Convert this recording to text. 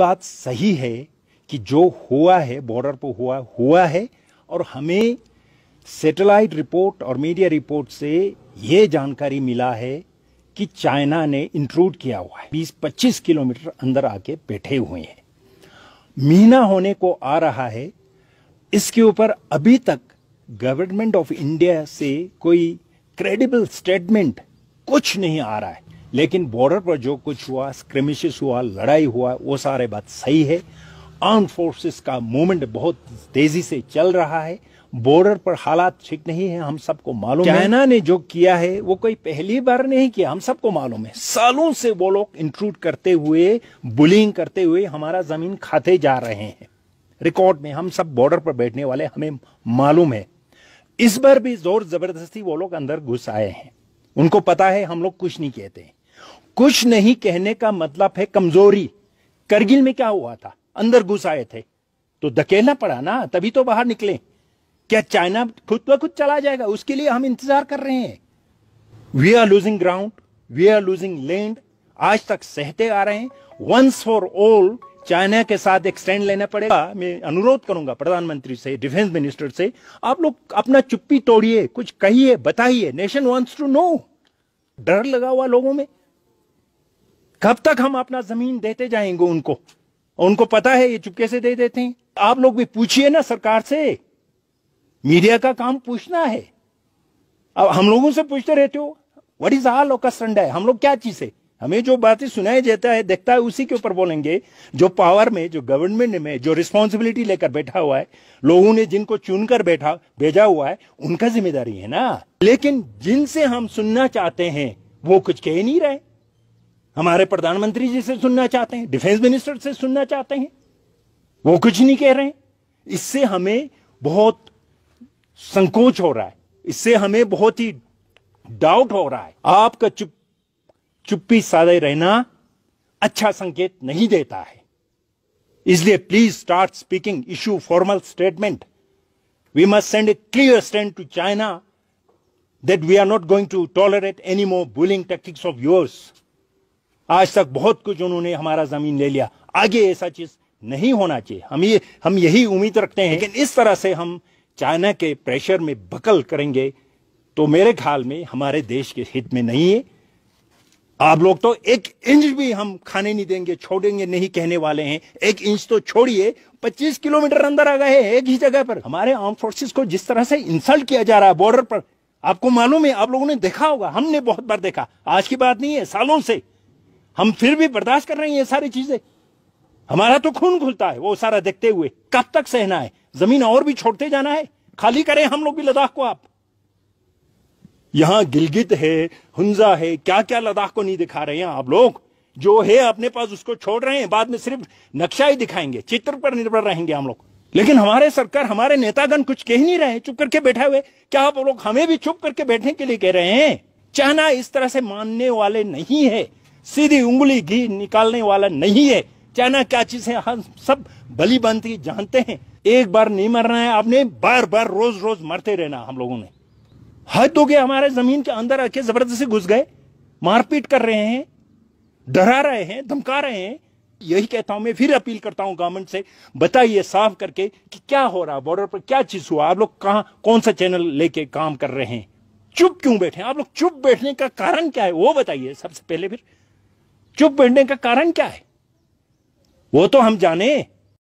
बात सही है कि जो हुआ है बॉर्डर पर हुआ हुआ है और हमें सैटेलाइट रिपोर्ट और मीडिया रिपोर्ट से ये जानकारी मिला है कि चाइना ने इंट्रूड किया हुआ है 20-25 किलोमीटर अंदर आके बैठे हुए हैं महीना होने को आ रहा है इसके ऊपर अभी तक गवर्नमेंट ऑफ इंडिया से कोई क्रेडिबल स्टेटमेंट कुछ नहीं आ रहा है लेकिन बॉर्डर पर जो कुछ हुआ स्क्रिमिश हुआ लड़ाई हुआ वो सारे बात सही है आर्म फोर्सेस का मूवमेंट बहुत तेजी से चल रहा है बॉर्डर पर हालात ठीक नहीं है हम सबको मालूम है चाइना ने जो किया है वो कोई पहली बार नहीं किया हम सबको मालूम है सालों से वो लोग इंट्रूड करते हुए बुलिंग करते हुए हमारा जमीन खाते जा रहे हैं रिकॉर्ड में हम सब बॉर्डर पर बैठने वाले हमें मालूम है इस बार भी जोर जबरदस्ती वो लोग अंदर घुस आए हैं उनको पता है हम लोग कुछ नहीं कहते हैं कुछ नहीं कहने का मतलब है कमजोरी करगिल में क्या हुआ था अंदर घुस आए थे तो धकेलना पड़ा ना तभी तो बाहर निकले क्या चाइना खुद ब खुद चला जाएगा उसके लिए हम इंतजार कर रहे हैं we are losing ground we are losing land आज तक सहते आ रहे हैं वंस फॉर ऑल चाइना के साथ एक स्टैंड लेना पड़ेगा मैं अनुरोध करूंगा प्रधानमंत्री से डिफेंस मिनिस्टर से आप लोग अपना चुप्पी तोड़िए कुछ कहिए बताइए नेशन वांट्स टू नो डर लगा हुआ लोगों में कब तक हम अपना जमीन देते जाएंगे उनको उनको पता है ये चुपके से दे देते हैं आप लोग भी पूछिए ना सरकार से मीडिया का काम पूछना है अब हम लोगों से पूछते रहते हो वट इज आर लोकस है हम लोग क्या चीज है हमें जो बातें सुनाई जाता है देखता है उसी के ऊपर बोलेंगे जो पावर में जो गवर्नमेंट में जो रिस्पॉन्सिबिलिटी लेकर बैठा हुआ है लोगों ने जिनको चुनकर बैठा भेजा हुआ है उनका जिम्मेदारी है ना लेकिन जिनसे हम सुनना चाहते हैं वो कुछ कह नहीं रहे हमारे प्रधानमंत्री जी से सुनना चाहते हैं डिफेंस मिनिस्टर से सुनना चाहते हैं वो कुछ नहीं कह रहे हैं इससे हमें बहुत संकोच हो रहा है इससे हमें बहुत ही डाउट हो रहा है आपका चुप चुप्पी साधे रहना अच्छा संकेत नहीं देता है इसलिए please start speaking issue formal statement we must send a clear stand to China that we are not going to tolerate any more bullying tactics of yours आज तक बहुत कुछ उन्होंने हमारा जमीन ले लिया आगे ऐसा चीज नहीं होना चाहिए हम ये हम यही उम्मीद रखते हैं लेकिन इस तरह से हम चाइना के प्रेशर में बकल करेंगे तो मेरे ख्याल में हमारे देश के हित में नहीं है आप लोग तो एक इंच भी हम खाने नहीं देंगे छोड़ेंगे नहीं कहने वाले हैं एक इंच तो छोड़िए 25 किलोमीटर अंदर आ गए एक ही जगह पर हमारे आर्म फोर्सेस को जिस तरह से इंसल्ट किया जा रहा है बॉर्डर पर आपको मालूम है आप लोगों ने देखा होगा हमने बहुत बार देखा आज की बात नहीं है सालों से हम फिर भी बर्दाश्त कर रहे हैं ये सारी चीजें हमारा तो खून खुलता है वो सारा देखते हुए कब तक सहना है जमीन और भी छोड़ते जाना है खाली करें हम लोग भी लद्दाख को आप यहां गिलगित है हुंजा है क्या क्या लद्दाख को नहीं दिखा रहे हैं आप लोग जो है अपने पास उसको छोड़ रहे हैं बाद में सिर्फ नक्शा ही दिखाएंगे चित्र पर निर्भर रहेंगे हम लोग लेकिन हमारे सरकार हमारे नेतागण कुछ कह नहीं रहे चुप करके बैठे हुए क्या आप लोग हमें भी चुप करके बैठने के लिए कह रहे हैं चाहना इस तरह से मानने वाले नहीं है सीधी उंगली घी निकालने वाला नहीं है चाइना क्या चीज है हम हाँ, सब बली बनती जानते हैं एक बार नहीं मरना है आपने बार बार रोज रोज मरते रहना हम लोगों ने हद हो गया हमारे जमीन के अंदर आके जबरदस्ती घुस गए मारपीट कर रहे हैं डरा रहे हैं धमका रहे हैं यही कहता हूं मैं फिर अपील करता हूं गवर्नमेंट से बताइए साफ करके कि क्या हो रहा बॉर्डर पर क्या चीज हुआ आप लोग कहा कौन सा चैनल लेके काम कर रहे हैं चुप क्यों बैठे आप लोग चुप बैठने का कारण क्या है वो बताइए सबसे पहले फिर चुप बैठने का कारण क्या है वो तो हम जाने